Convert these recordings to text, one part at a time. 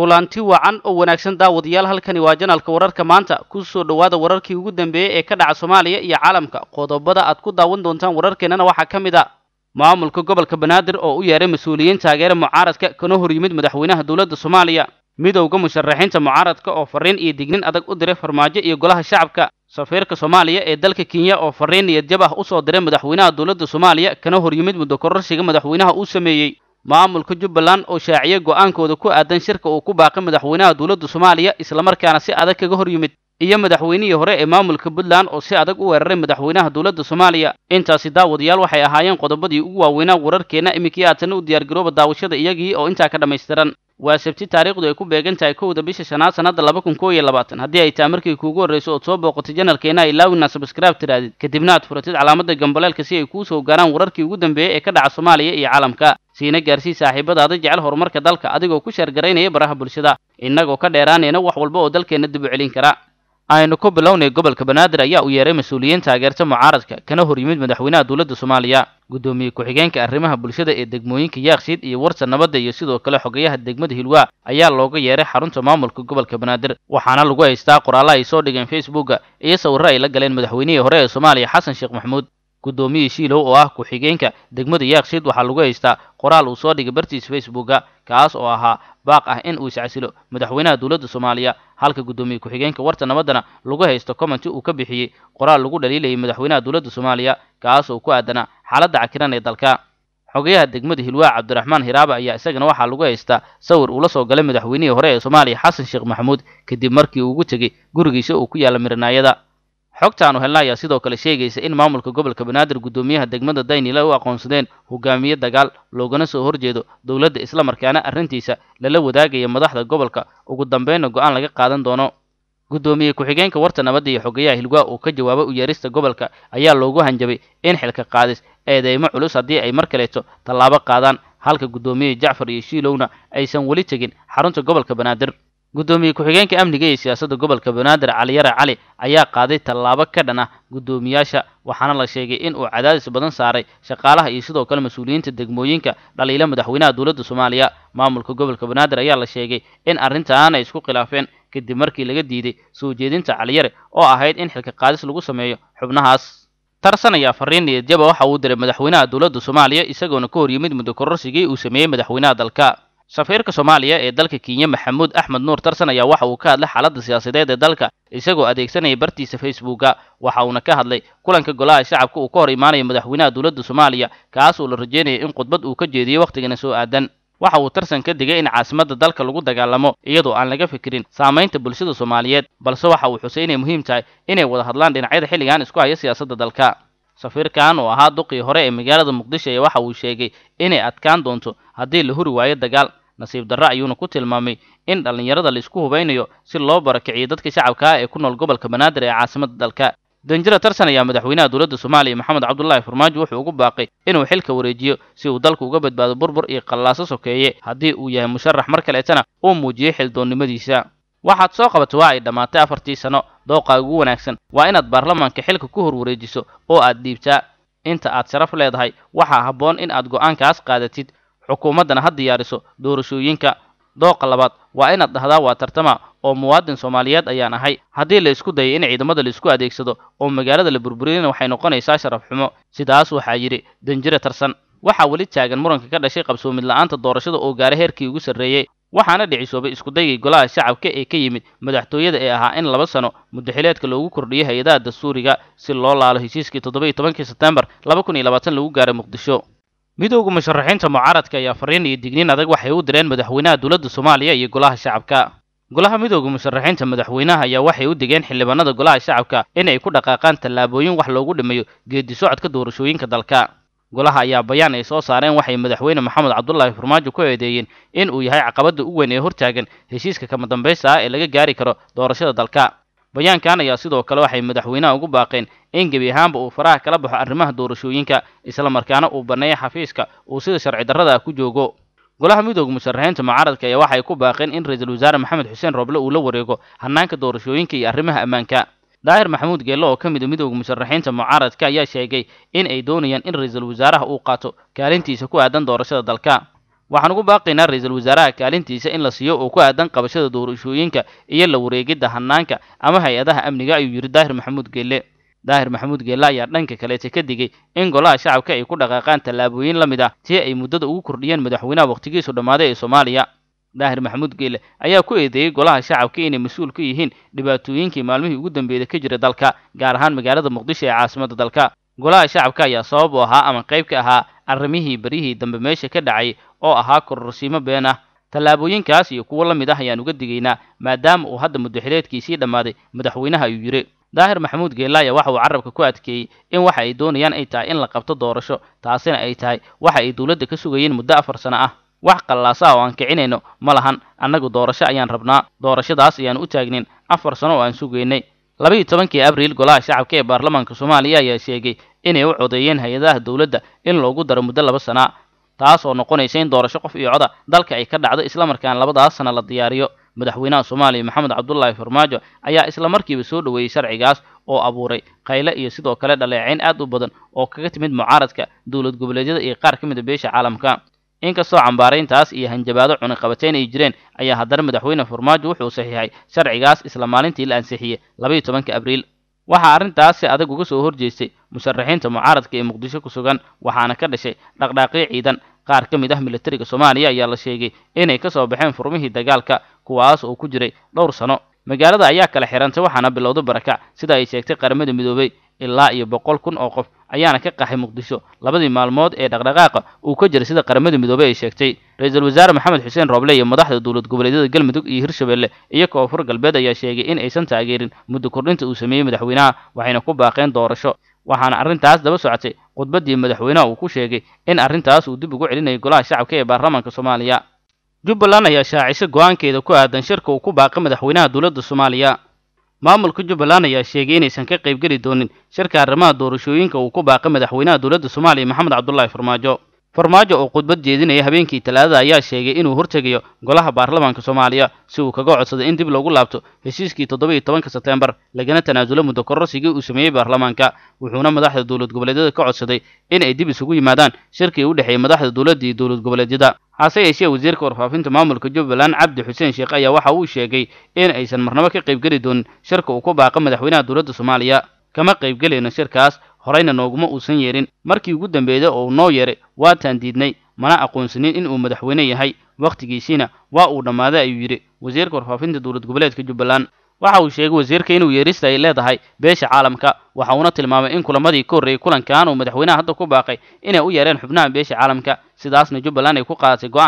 kulanti wacan oo wanaagsan daawadayaal halkani waa janalka wararka maanta ku soo dhowaada wararkii ugu dambeeyey ee ka dhaca soomaaliya iyo caalamka qodobada aad ku daawan doontaan wararkeennana waxaa ka mid a ah maamulka gobolka banaadir oo u yeeray mas-uuliyiin taageera mucaaradka kana hor yimid madaxweynaha dowladda soomaaliya midowga musharaxiinta mucaaradka oo fariin iyo dignin adag u diray farmaajo iyo golaha shacabka safiirka soomaaliya ee dalka kenya oo fariin niyadjab ah u soo diray madaxweynaha dowladda soomaaliya kana hor yimid muddo kororsiga madaxweynaha uu sameeyey maamulka jubbaland oo shaaciyey go'aankooda ku aadan shirka uu ku baaqay madaxweynaha dowladda soomaaliya islamarkaana si adag kaga hor yimid iyo madaxweynihii hore ee maamulka puntland oo si adag u weeraray madaxweynaha dowladda soomaaliya intaasi daawadayaal waxay ahaayeen qodobadii ugu waaweynaa wararkeenna iminkii haatanna u diyaargarooba daawashada iyagii oo intaa ka dhammaystiran waa sabti taariikhdu ay ku beegan tahay kowda bisha shanaad sannadda laba kun koob iyo labaatan haddii ay taa markii kuugu horrayso ood soo booqatay janalkeenna ilaawina sabskraib tiraadid kadibna aad furatid calaamadda gambaleelka si ay kuu soo gaaraan wararkii ugu dambeeyey ee ka dhaca soomaaliya iyo caalamka siina gaarsii saaxiibadaada jecel horumarka dalka adigoo ku sheergaraynaya baraha bulshada innagoo ka dheeraanayna wax walba oo dalkeenna dib u celin kara aynu ku bilownay gobolka banaadir ayaa uu yeeray mas-uuliyiin taageerta mucaaradka kana hor yimid madaxweynaha dowladda soomaaliya guddoomiye ku-xigeenka arrimaha bulshada ee degmooyinka yaakshiid iyo warta nabadda iyo sidoo kale xogayaha degmada hilwaa ayaa looga yeeray xarunta maamulka gobolka banaadir waxaana lagu haystaa qoraalla ay soo dhigeen facebooka iyo sawirro ay la galeen madaxweynihii hore ee soomaaliya xasan sheekh maxamuud gudoomiyii shiilow oo ah ku-xigeenka degmada yaakshid waxaa lagu haystaa qoraal uu soo dhigay bartiis facebooka kaas oo ahaa baaq ah in uu iscasilo madaxweynaha dowladda soomaaliya halka guddoomiye ku-xigeenka warta nabaddana lagu haysto commenti uu ka bixiyey qoraal lagu dhaliilayay madaxweynaha dowladda soomaaliya kaas oo ku aadanaa xaaladda cakiran ee dalka xogayaha degmada hilwaa cabdiraxmaan hiraaba ayaa isagana waxaa lagu haystaa sawir uula soo galay madaxweynihii hore ee soomaaliya xasan sheekh maxamuud kadib markii uu ugu tegey gurigiisa uu ku yaalla mirinaayada xogta aanu helna ayaa sidoo kale sheegaysa in maamulka gobolka banaadir guddoomiyaha degmada daynila u aqoonsadeen hogaamiye dagaal loogana soo horjeedo dowladda isla islamarkaana arrintiisa lala wadaagaya madaxda gobolka ugu dambeynna go-aan laga qaadan doono guddoomiye ku-xigeenka warta nabadda iyo xogeyaha hilwaa uu ka jawaabay u yeerista gobolka ayaa loogu hanjabay in xilka qaadis eedeymo culus haddii ay mar kaleeto tallaabo qaadaan halka guddoomiye jacfar iyo shiilowna aysan weli tegin xarunta gobolka banaadir guddoomiye ku-xigeenka amniga iyo siyaasadda gobolka banaadir caliyare cali ayaa qaaday tallaabo ka dhan ah guddoomiyaasha waxaana la sheegay in uu cadaadis badan saaray shaqaalaha iyo sidoo kale mas-uuliyiinta degmooyinka dhaliila madaxweynaha dowladda soomaaliya maamulka gobolka banaadir ayaa la sheegay in arrintan ay isku khilaafeen kadib markii laga diiday soo jeedinta caliyare oo ahayd in xilka qaadis lagu sameeyo xubnahaas tarsan ayaa fariin niyadjaba ah waxa uu diray madaxweynaha dowladda soomaaliya isagoona ka hor yimid muddo kororsigii uu sameeyey madaxweynaha dalka safiirka soomaaliya ee dalka kenya maxamuud axmed nuur tarsan ayaa waxa uu ka hadlay xaaladda siyaasadeed ee dalka isagoo adeegsanaya bartiisa facebooka waxa uuna ka hadlay kulanka golaha shacabka uu ka hor imaanayo madaxweynaha dowladda soomaaliya kaas uu la rajeynaya in khudbad uu ka jeediyey wakhtigana soo aadan waxa uu tarsan ka digay in caasimadda dalka lagu dagaalamo iyadoo aan laga fikirin saamaynta bulshada soomaaliyeed balse waxa uu xusay inay muhiim tahay inay wada hadlaan dhinacyada xilligan isku haya siyaasadda dalka safiirkan oo ahaa duqii hore ee magaalada muqdisho ee waxa uu sheegay inay adkaan doonto haddii la huri waayo dagaal nasiib darra ayuuna ku tilmaamay in dhallinyarada laisku hubaynayo si loo barakiciyo dadka shacabka ah ee ku nool gobolka banaadir ee caasimadda dalka danjira tarsan ayaa madaxweynaha dowladda soomaaliya maxamed cabdulaahi farmaajo wuxuu ugu baaqay inuu xilka wareejiyo si uu dalku uga badbaado burbur iyo qallaaso sokeeye haddii uu yahay musharax mar kaleetana uu muujiyey xildoonnimadiisa waxaad soo qabata waa ay dhammaatay afartii sanno dooqa ugu wanaagsan waa inaad baarlamaanka xilka ku horwareejiso oo aad dhiibtaa inta aad sharaf leedahay waxaa habboon in aad go'aankaas qaadatid xukuumaddana ha diyaariso doorashooyinka dooqa labaad waa inaad dhahdaa waa tartama oo muwaadin soomaaliyeed ayaan ahay haddii la isku dayay in ciidamada laisku adeegsado oo magaalada la burburiyana waxay noqonaysaa sharaf xumo sidaas waxaa yidhi danjire tarsan waxaa weli taagan muranka ka dhashay qabsoomid la'aanta doorashada oo gaara heerkii ugu sarreeyey waxaana dhicisoobay iskudaygii golaha shacabka ee ka yimid madaxtooyada ee ahaa in laba sano mudaxileedka loogu kordhiyo hay-adaha dastuuriga si loo laalo heshiiskii toddoba iyo tobankii sebtembar laba kun iyo labaatan lagu gaaray muqdisho midooda musharaxiinta mucaaradka ayaa fariin iyo digniin adag waxay u direen madaxweynaha dowladda soomaaliya iyo golaha shacabka golaha midooda musharaxiinta madaxweynaha ayaa waxay u degeen xildhibaanada golaha shacabka inay ku dhaqaaqaan tallaabooyin wax loogu dhimayo geedi socodka doorashooyinka dalka golaha ayaa bayaan ay soo saareen waxay madaxweyne maxamed cabdulaahi farmaajo ku eedeeyeen in uu yahay caqabadda u weyn ee hortaagan heshiiska kama dambaysta ah ee laga gaari karo doorashada dalka bayaankan ayaa sidoo kale waxay madaxweynaha ugu baaqeen in gebi ahaanba uu faraha kala baxo arrimaha doorashooyinka islamarkaana uu banneeyo xafiiska uu sida sharci darrada ku joogo golaha midooda musharaxiinta mucaaradka ayaa waxay ku baaqeen in ra-iisul wasaare maxamed xuseen rooble uu la wareego hannaanka doorashooyinka iyo arrimaha ammaanka daahir maxamuud geelle oo ka mid a ah midooda musharaxiinta mucaaradka ayaa sheegay in ay doonayaan in ra-iisul wasaaraha uu qaato kaalintiisa ku aadan doorashada dalka waxaan ugu baaqaynaa ra-iisul wasaaraha kaalintiisa in la siiyo oo ku aadan qabashada doorashooyinka iyo la wareegidda hannaanka ama hay-adaha amniga ayuu yidhi daahir maxamuud geelle daahir maxamuud geelle ayaa dhanka kaleete ka digay in golaha shacabka ay ku dhaqaaqaan tallaabooyin la mid ah si ay muddada ugu kordhiyeen madaxweynaha wakhtigiisu dhammaaday ee soomaaliya daahir maxamuud geelle ayaa ku eedeeyey golaha shacabka inay mas-uul ka yihiin dhibaatooyinkii maalmihii ugu dambeeya ka jira dalka gaar ahaan magaalada muqdisho ee caasimada dalka golaha shacabka ayaa sabab u ahaa ama qayb ka ahaa arrimihii beryihii dambe meesha ka dhacay oo ahaa kororsiimo been ah tallaabooyinkaas iyo kuwo la mid ah ayaan uga digaynaa maadaama uu hadda muddoxileedkiisii dhammaaday madaxweynaha ayuu yidhi daahir maxamuud geelaaya waxa uu carabka ku adkeeyey in waxa ay doonayaan ay tahay in la qabto doorasho taasina ay tahay waxa ay dowladda ka sugayeen muddo afar sano ah wax qallaasa ah oo aan kicinayno ma lahan annagu doorasho ayaan rabnaa doorashadaas ayaanu u taagnin afar sano oo aan sugaynay labayo tobankii abriil golaha shacabka ee baarlamaanka soomaaliya ayaa sheegay inay u codeeyeen hay-adaha in loogu daro muddo laba sana taas oo noqonaysa in doorasho qof iyo coda dalka ay ka dhacdo islamarkaana labadaas sana la diyaariyo madaxweynaha soomaaliya maxamed cabdulaahi farmaajo ayaa islamarkiiba soo dhoweeyey sharcigaas oo abuuray kayle iyo sidoo kale dhaleecayn aad u badan oo kaga timid mucaaradka dowlad goboleedyada iyo qaar ka mida beesha caalamka inkastoo cambaarayntaas iyo hanjabaado cuniqabatayn ay jireen ayaa haddana madaxweyne farmaajo wuxuu saxiixay sharcigaas isla maalintii la ansixiyey abriil waxaa arrintaasi adag uga soo horjeestay musharaxiinta mucaaradka ee muqdisho ku sugan waxaana ka dhashay dhaqdhaaqyo ciidan qaar ka mid ah milatariga soomaaliya ayaa la sheegay inay ka soo baxeen furmihii dagaalka kuwaas oo ku jiray dhowr sano magaalada ayaa kala xirantay waxaana bilowday barakac sida ay sheegtay qaramada midoobay ilaa iyo boqol kun oo qof ayaana ka qaxay muqdisho labadii maalmood ee dhaqdhaqaaqa uu ka jiray sida qaramada midoobey ay sheegtay ra-iisul wasaare maxamed xuseen rooble iyo madaxda dowlad goboleedyada galmudug iyo hirshabelle iyo koonfur galbeed ayaa sheegay in aysan taageerin muddo kordhinta uu sameeyey madaxweynaha waxayna ku baaqeen doorasho waxaana arrintaas daba socotay khudbaddii madaxweynaha uu ku sheegay in arrintaas uu dib ugu celinayay golaha shacabka ee baarlamaanka soomaaliya jubbaland ayaa shaacisay go-aankeeda ku aadan shirka uu ku baaqay madaxweynaha dowladda soomaaliya maamulka jubbaland ayaa sheegay inaysan ka qaybgeli doonin shirka arrimaha doorashooyinka uu ku baaqay madaxweynaha dowladda soomaaliya maxamed cabdulaahi farmaajo farmaajo oo khudbad jeedinaya habeenkii talaadada ayaa sheegay inuu hortegayo golaha baarlamaanka soomaaliya si uu kaga codsaday in dib loogu laabto heshiiskii toddoba iyo tobanka sebtembar lagana tanaasulo muddo kororsigii uu sameeyey baarlamaanka wuxuuna madaxda dowlad goboleedyada ka codsaday in ay dib isugu yimaadaan shirkii u dhexeeyey madaxda dowladda iyo dowlad goboleedyada hase yeeshee wasiirka warfaafinta maamulka jubbaland cabdi xuseen sheekh ayaa waxa uu sheegay in aysan marnabo ka qaybgeli doonin shirka uu ku baaqa madaxweynaha dowladda soomaaliya kama qaybgelayno shirkaas horeyna nooguma uusan yeerin markii ugu dambeeda oo uu noo yeeray waataan diidnay mana aqoonsanin inuu madaxweyne yahay wakhtigiisiina waa uu dhammaaday ayuu yidhi wasiirka warfaafinta dowlad goboleedka jubbaland waxa uu sheegay wasiirka inuu yeerista ay leedahay beesha caalamka waxa uuna tilmaamay in kulamadii ka horreeyey kulankan uu madaxweynaha hadda ku baaqay inay u yeereen xubnaha beesha caalamka sidaasna jubbaland ay ku qaadatay go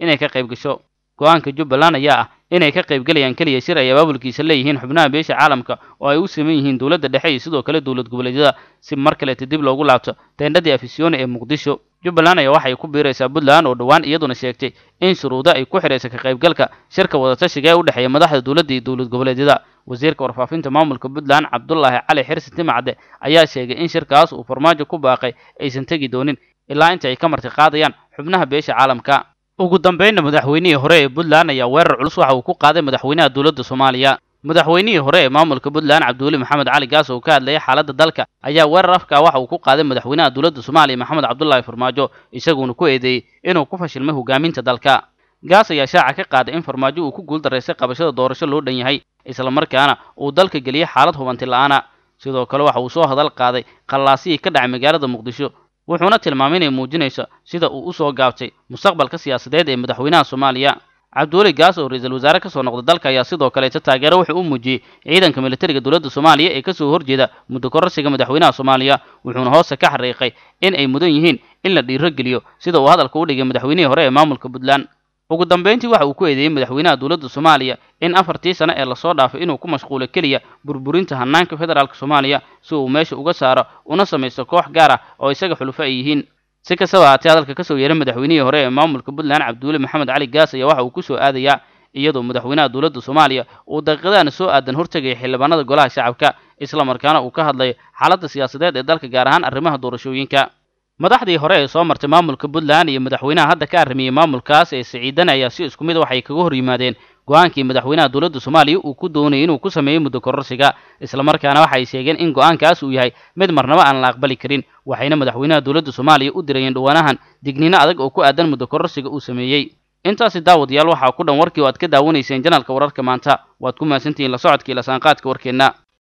inay ka qayb gasho go-aanka jubbaland ayaa ah inay ka qaybgelayaan keliya shir ay abaabulkiisa leeyihiin xubnaha beesha caalamka oo ay u siman yihiin dowladda dhexe iyo sidoo kale dowlad goboleedyada si mar kaleeta dib loogu laabto teendhadii afisyooni ee muqdisho jubbaland ayaa waxay ku biiraysaa puntland oo dhowaan iyaduna sheegtay in shuruuda ay ku xidhaysa ka qaybgalka shirka wadatashiga ee u dhexeeya madaxda dowladda iyo dowlad goboleedyada wasiirka warfaafinta maamulka puntland cabdulaahi cali xirsi timacde ayaa sheegay in shirkaas uu farmaajo ku baaqay aysan tegi doonin ilaa inta ay ka marti qaadayaan xubnaha beesha caalamka ugu dambaynna madaxweynihii hore ee puntland ayaa weerar culus waxa uu ku qaaday madaxweynaha dowladda soomaaliya madaxweynihii hore ee maamulka puntland cabdiweli maxamed cali gaas oo ka hadlayay xaaladda dalka ayaa weerar afkaa waxa uu ku qaaday madaxweynaha dowladda soomaaliya maxamed cabdulaahi farmaajo isaguona ku eedeeyey inuu ku fashilmay hogaaminta dalka gaas ayaa shaaca ka qaaday in farmaajo uu ku guuldaraystay qabashada doorasho loo dhan yahay islamarkaana uu dalka geliyey xaalad hubanti la-aana sidoo kale waxa uu soo hadal qaaday qallaasihii ka dhacay magaalada muqdisho wuxuuna tilmaamay inay muujinayso sida uu u soo gaabtay mustaqbalka siyaasadeed ee madaxweynaha soomaaliya cabdiweli gaas oo ra-iisul wasaare ka soo noqda dalka ayaa sidoo kaleeta taageero wuxuu u muujiyey ciidanka militariga dowladda soomaaliya ee kasoo horjeeda muddo kororsiga madaxweynaha soomaaliya wuxuuna hoosta ka xariiqay in ay mudan yihiin in la dhiirogeliyo sida uu hadalka u dhigay madaxweynihii hore ee maamulka puntland ugu dambeyntii waxa uu ku eedeeyey madaxweynaha dowladda soomaaliya in afartii sane ee lasoo dhaafay inuu ku mashquulo keliya burburinta hanaanka federaalk soomaaliya si uu meesha uga saaro una samaysto koox gaar ah oo isaga xulufo ay yihiin si kastaba haatee hadalka kasoo yeeray madaxweynihii hore ee maamulka puntland cabduweli maxamed cali gaas ayaa waxa uu kusoo aadayaa iyadoo madaxweynaha dowladda soomaaliya uu daqiiqadaana soo aadan hortegaya xildhibaanada golaha shacabka isla markaana uu ka hadlay xaaladda siyaasadeed ee dalka gaar ahaan arrimaha doorashooyinka madaxdii hore ee soo martay maamulka puntland iyo madaxweynaha hadda ka arrimiyey maamulkaas ee siciidan ayaa si isku mid ah waxay kaga hor yimaadeen go-aankii madaxweynaha dowladda soomaaliya uu ku doonayay inuu ku sameeyo muddo kororsiga islamarkaana waxay sheegeen in go-aankaas uu yahay mid marnaba aan la aqbali karin waxayna madaxweynaha dowladda soomaaliya u dirayeen dhowaanahan digniino adag oo ku aadan muddo kororsiga uu sameeyey intaasi daawadayaal waxaa ku dhan warkii oo aad ka daawanayseen janaalka wararka maanta waad ku mahadsantihiin la socodka iyo lasaanqaadka warkeenna